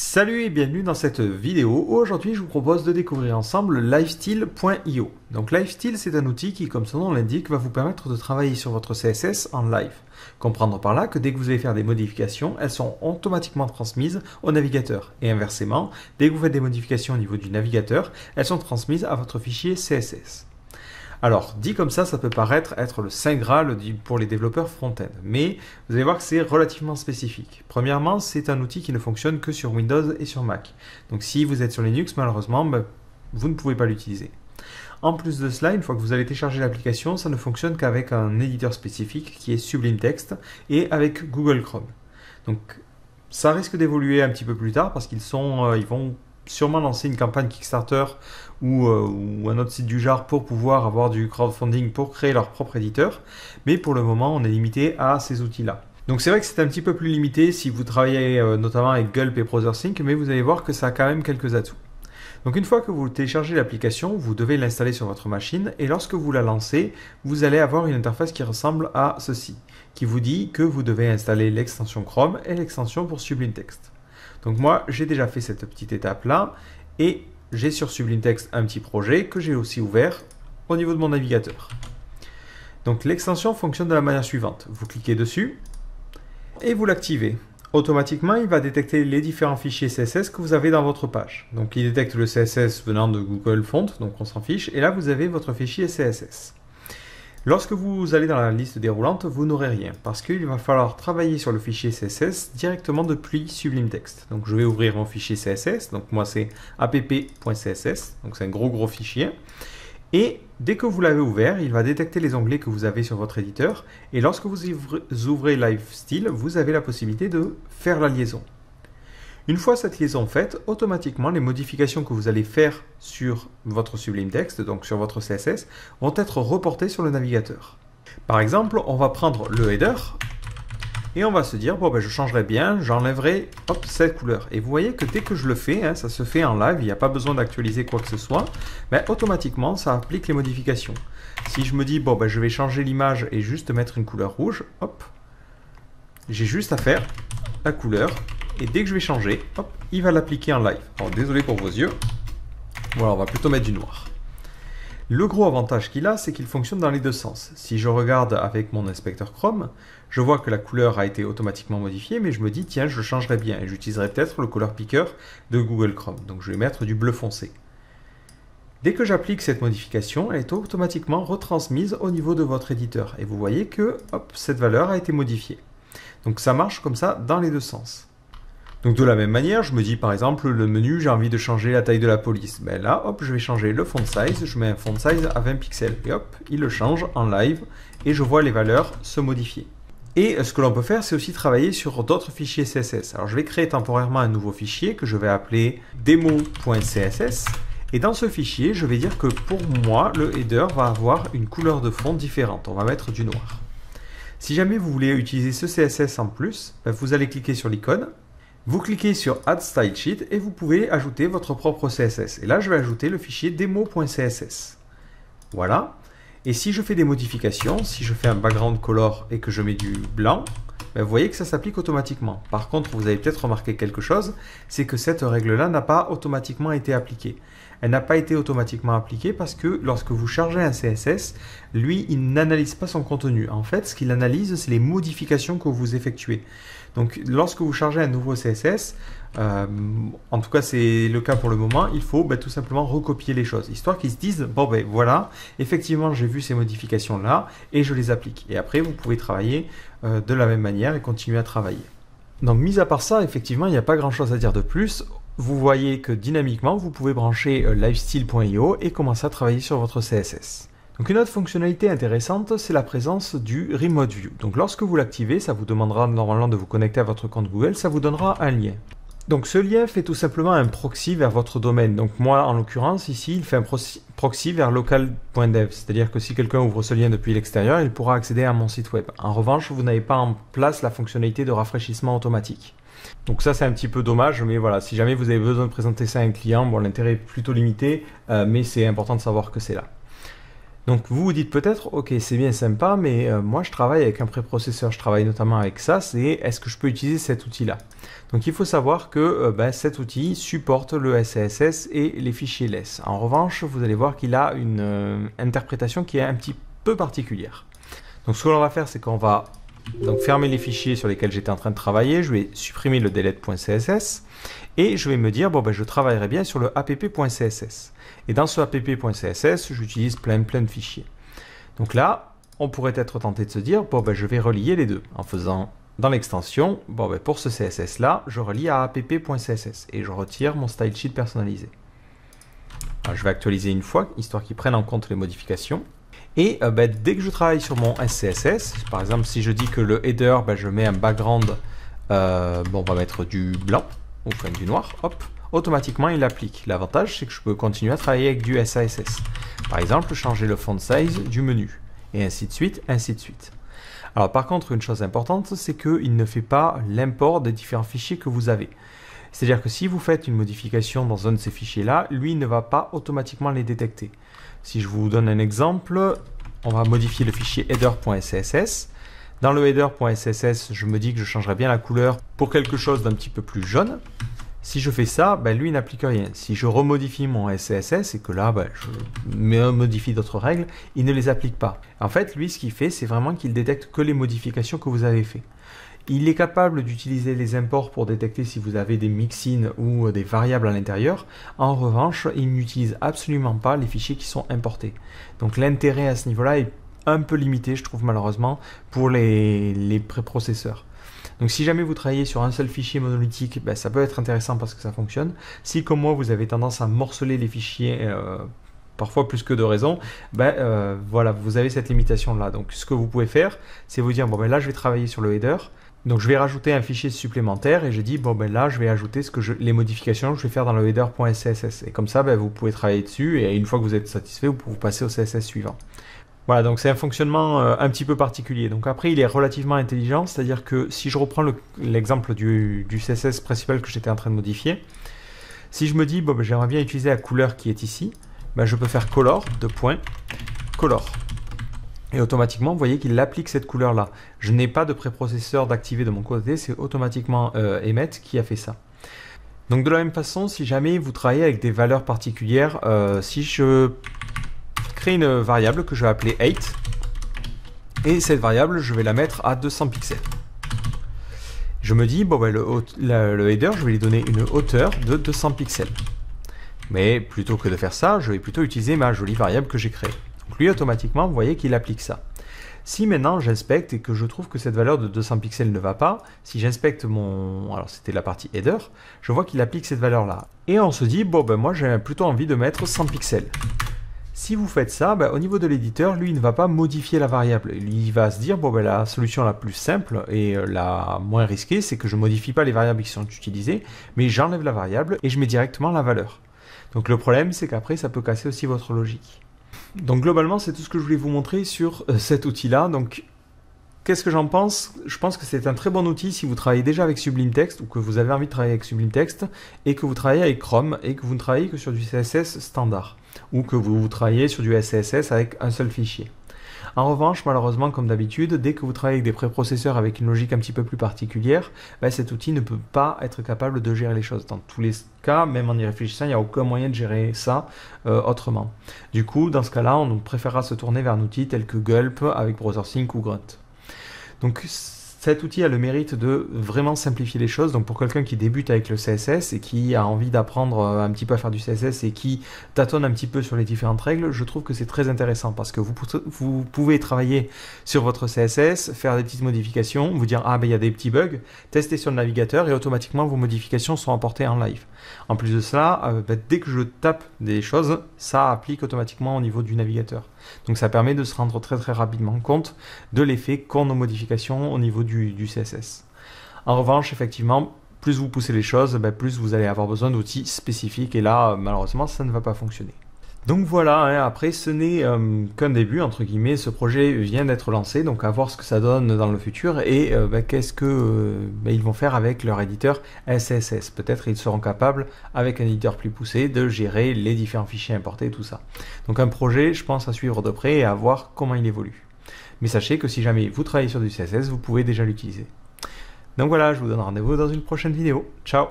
Salut et bienvenue dans cette vidéo. Aujourd'hui, je vous propose de découvrir ensemble lifestyle.io. Donc lifestyle, c'est un outil qui, comme son nom l'indique, va vous permettre de travailler sur votre CSS en live. Comprendre par là que dès que vous allez faire des modifications, elles sont automatiquement transmises au navigateur. Et inversement, dès que vous faites des modifications au niveau du navigateur, elles sont transmises à votre fichier CSS. Alors, dit comme ça, ça peut paraître être le saint graal pour les développeurs front-end, mais vous allez voir que c'est relativement spécifique. Premièrement, c'est un outil qui ne fonctionne que sur Windows et sur Mac. Donc si vous êtes sur Linux, malheureusement, ben, vous ne pouvez pas l'utiliser. En plus de cela, une fois que vous avez téléchargé l'application, ça ne fonctionne qu'avec un éditeur spécifique qui est Sublime Text et avec Google Chrome. Donc ça risque d'évoluer un petit peu plus tard parce qu'ils sont, euh, ils vont sûrement lancer une campagne Kickstarter euh, ou, un autre site du genre pour pouvoir avoir du crowdfunding pour créer leur propre éditeur. Mais pour le moment, on est limité à ces outils-là. Donc c'est vrai que c'est un petit peu plus limité si vous travaillez euh, notamment avec Gulp et BrowserSync, mais vous allez voir que ça a quand même quelques atouts. Donc une fois que vous téléchargez l'application, vous devez l'installer sur votre machine et lorsque vous la lancez, vous allez avoir une interface qui ressemble à ceci, qui vous dit que vous devez installer l'extension Chrome et l'extension pour Sublime Text. Donc moi, j'ai déjà fait cette petite étape-là et j'ai sur Sublime Text un petit projet que j'ai aussi ouvert au niveau de mon navigateur. Donc l'extension fonctionne de la manière suivante. Vous cliquez dessus et vous l'activez. Automatiquement, il va détecter les différents fichiers CSS que vous avez dans votre page. Donc il détecte le CSS venant de Google Fonts, donc on s'en fiche. Et là, vous avez votre fichier CSS. Lorsque vous allez dans la liste déroulante, vous n'aurez rien, parce qu'il va falloir travailler sur le fichier CSS directement depuis Sublime Text. Donc je vais ouvrir mon fichier CSS, donc moi c'est app.css, donc c'est un gros gros fichier. Et dès que vous l'avez ouvert, il va détecter les onglets que vous avez sur votre éditeur, et lorsque vous ouvrez Live Style, vous avez la possibilité de faire la liaison. Une fois cette liaison faite, automatiquement les modifications que vous allez faire sur votre Sublime Text, donc sur votre CSS, vont être reportées sur le navigateur. Par exemple, on va prendre le header et on va se dire, bon ben je changerai bien, j'enlèverai cette couleur. Et vous voyez que dès que je le fais, hein, ça se fait en live, il n'y a pas besoin d'actualiser quoi que ce soit, mais automatiquement ça applique les modifications. Si je me dis, bon ben je vais changer l'image et juste mettre une couleur rouge, hop, j'ai juste à faire la couleur et dès que je vais changer, il va l'appliquer en live. désolé pour vos yeux, voilà, on va plutôt mettre du noir. Le gros avantage qu'il a, c'est qu'il fonctionne dans les deux sens. Si je regarde avec mon inspecteur Chrome, je vois que la couleur a été automatiquement modifiée, mais je me dis, tiens, je changerai bien, et j'utiliserai peut-être le color picker de Google Chrome. Donc je vais mettre du bleu foncé. Dès que j'applique cette modification, elle est automatiquement retransmise au niveau de votre éditeur. Et vous voyez que cette valeur a été modifiée. Donc ça marche comme ça dans les deux sens. Donc de la même manière, je me dis par exemple le menu, j'ai envie de changer la taille de la police. mais ben là, hop, je vais changer le font size, je mets un font size à 20 pixels et hop, il le change en live et je vois les valeurs se modifier. Et euh, ce que l'on peut faire, c'est aussi travailler sur d'autres fichiers CSS. Alors je vais créer temporairement un nouveau fichier que je vais appeler demo.css et dans ce fichier, je vais dire que pour moi, le header va avoir une couleur de fond différente. On va mettre du noir. Si jamais vous voulez utiliser ce CSS en plus, ben vous allez cliquer sur l'icône vous cliquez sur Add Style Sheet et vous pouvez ajouter votre propre CSS. Et là, je vais ajouter le fichier demo.css. Voilà. Et si je fais des modifications, si je fais un background color et que je mets du blanc, ben, vous voyez que ça s'applique automatiquement. Par contre, vous avez peut-être remarqué quelque chose, c'est que cette règle-là n'a pas automatiquement été appliquée. Elle n'a pas été automatiquement appliquée parce que lorsque vous chargez un CSS, lui, il n'analyse pas son contenu. En fait, ce qu'il analyse, c'est les modifications que vous effectuez. Donc lorsque vous chargez un nouveau CSS, euh, en tout cas c'est le cas pour le moment, il faut bah, tout simplement recopier les choses, histoire qu'ils se disent, bon ben voilà, effectivement j'ai vu ces modifications-là et je les applique. Et après vous pouvez travailler euh, de la même manière et continuer à travailler. Donc mis à part ça, effectivement il n'y a pas grand-chose à dire de plus. Vous voyez que dynamiquement, vous pouvez brancher euh, lifestyle.io et commencer à travailler sur votre CSS. Donc une autre fonctionnalité intéressante, c'est la présence du Remote View. Donc lorsque vous l'activez, ça vous demandera normalement de vous connecter à votre compte Google, ça vous donnera un lien. Donc ce lien fait tout simplement un proxy vers votre domaine. Donc moi en l'occurrence ici il fait un proxy vers local.dev. C'est-à-dire que si quelqu'un ouvre ce lien depuis l'extérieur, il pourra accéder à mon site web. En revanche, vous n'avez pas en place la fonctionnalité de rafraîchissement automatique. Donc ça c'est un petit peu dommage, mais voilà, si jamais vous avez besoin de présenter ça à un client, bon l'intérêt est plutôt limité, euh, mais c'est important de savoir que c'est là. Donc vous vous dites peut-être, ok c'est bien sympa, mais euh, moi je travaille avec un préprocesseur, je travaille notamment avec ça, et est-ce que je peux utiliser cet outil-là Donc il faut savoir que euh, ben, cet outil supporte le SASS et les fichiers LESS. En revanche, vous allez voir qu'il a une euh, interprétation qui est un petit peu particulière. Donc ce que l'on va faire, c'est qu'on va fermer les fichiers sur lesquels j'étais en train de travailler, je vais supprimer le delete.css, et je vais me dire, bon ben je travaillerai bien sur le app.css. Et dans ce app.css, j'utilise plein plein de fichiers. Donc là, on pourrait être tenté de se dire, bon ben, je vais relier les deux en faisant dans l'extension, bon ben, pour ce CSS là, je relie à app.css et je retire mon style sheet personnalisé. je vais actualiser une fois, histoire qu'il prenne en compte les modifications. Et euh, ben, dès que je travaille sur mon SCSS, par exemple si je dis que le header, ben, je mets un background, euh, bon, on va mettre du blanc, ou enfin du noir, hop automatiquement il l'applique. L'avantage, c'est que je peux continuer à travailler avec du SASS. Par exemple, changer le font size du menu, et ainsi de suite, ainsi de suite. Alors par contre, une chose importante, c'est qu'il ne fait pas l'import des différents fichiers que vous avez. C'est-à-dire que si vous faites une modification dans un de ces fichiers-là, lui ne va pas automatiquement les détecter. Si je vous donne un exemple, on va modifier le fichier header.sss. Dans le header.sss, je me dis que je changerai bien la couleur pour quelque chose d'un petit peu plus jaune. Si je fais ça, ben lui n'applique rien. Si je remodifie mon SSS et que là, ben, je modifie d'autres règles, il ne les applique pas. En fait, lui, ce qu'il fait, c'est vraiment qu'il détecte que les modifications que vous avez faites. Il est capable d'utiliser les imports pour détecter si vous avez des mixins ou euh, des variables à l'intérieur. En revanche, il n'utilise absolument pas les fichiers qui sont importés. Donc l'intérêt à ce niveau-là est un peu limité, je trouve malheureusement, pour les préprocesseurs. Donc si jamais vous travaillez sur un seul fichier monolithique, bah, ça peut être intéressant parce que ça fonctionne. Si comme moi vous avez tendance à morceler les fichiers euh, parfois plus que de raison, ben voilà, vous avez cette limitation là. Donc ce que vous pouvez faire, c'est vous dire bon ben là je vais travailler sur le header. Donc je vais rajouter un fichier supplémentaire et je dis bon ben là je vais ajouter les modifications que je vais faire dans le header.css et comme ça ben, vous pouvez travailler dessus et une fois que vous êtes satisfait vous pouvez passer au CSS suivant. Voilà, donc c'est un fonctionnement euh, un petit peu particulier. Donc après, il est relativement intelligent, c'est-à-dire que si je reprends l'exemple du, CSS principal que j'étais en train de modifier, si je me dis, bon, ben, j'aimerais bien utiliser la couleur qui est ici, ben, je peux faire color, de point color. Et automatiquement, vous voyez qu'il applique cette couleur-là. Je n'ai pas de préprocesseur d'activer de mon côté, c'est automatiquement euh, Emmet qui a fait ça. Donc de la même façon, si jamais vous travaillez avec des valeurs particulières, euh, si je une variable que je vais appeler 8. Et cette variable, je vais la mettre à 200 pixels. Je me dis, bon, ben, le, le header, je vais lui donner une hauteur de 200 pixels. Mais plutôt que de faire ça, je vais plutôt utiliser ma jolie variable que j'ai créée. Donc lui, automatiquement, vous voyez qu'il applique ça. Si maintenant j'inspecte et que je trouve que cette valeur de 200 pixels ne va pas, si j'inspecte mon... Alors c'était la partie header, je vois qu'il applique cette valeur-là. Et on se dit, bon ben moi j'ai plutôt envie de mettre 100 pixels. Si vous faites ça, ben, au niveau de l'éditeur, lui, il ne va pas modifier la variable. Il va se dire, bon, ben, la solution la plus simple et euh, la moins risquée, c'est que je ne modifie pas les variables qui sont utilisées, mais j'enlève la variable et je mets directement la valeur. Donc le problème, c'est qu'après, ça peut casser aussi votre logique. Donc globalement, c'est tout ce que je voulais vous montrer sur euh, cet outil-là. Donc Qu'est-ce que j'en pense Je pense que c'est un très bon outil si vous travaillez déjà avec Sublime Text ou que vous avez envie de travailler avec Sublime Text et que vous travaillez avec Chrome et que vous ne travaillez que sur du CSS standard ou que vous, travaillez sur du SCSS avec un seul fichier. En revanche, malheureusement, comme d'habitude, dès que vous travaillez avec des préprocesseurs avec une logique un petit peu plus particulière, ben, cet outil ne peut pas être capable de gérer les choses. Dans tous les cas, même en y réfléchissant, il n'y a aucun moyen de gérer ça euh, autrement. Du coup, dans ce cas-là, on préférera se tourner vers un outil tel que Gulp avec BrowserSync ou Grunt. Donc cet outil a le mérite de vraiment simplifier les choses. Donc pour quelqu'un qui débute avec le CSS et qui a envie d'apprendre euh, un petit peu à faire du CSS et qui tâtonne un petit peu sur les différentes règles, je trouve que c'est très intéressant parce que vous, pouvez travailler sur votre CSS, faire des petites modifications, vous dire ah ben il y a des petits bugs, tester sur le navigateur et automatiquement vos modifications sont apportées en live. En plus de cela, euh, ben, dès que je tape des choses, ça applique automatiquement au niveau du navigateur. Donc ça permet de se rendre très très rapidement compte de l'effet qu'ont nos modifications au niveau du, CSS. En revanche, effectivement, plus vous poussez les choses, ben, plus vous allez avoir besoin d'outils spécifiques et là, malheureusement, ça ne va pas fonctionner. Donc voilà, hein, après ce n'est euh, qu'un début, entre guillemets, ce projet vient d'être lancé, donc à voir ce que ça donne dans le futur et euh, ben, qu'est-ce que euh, ben, ils vont faire avec leur éditeur SSS. Peut-être ils seront capables, avec un éditeur plus poussé, de gérer les différents fichiers importés, tout ça. Donc un projet, je pense, à suivre de près et à voir comment il évolue. Mais sachez que si jamais vous travaillez sur du CSS, vous pouvez déjà l'utiliser. Donc voilà, je vous donne rendez-vous dans une prochaine vidéo. Ciao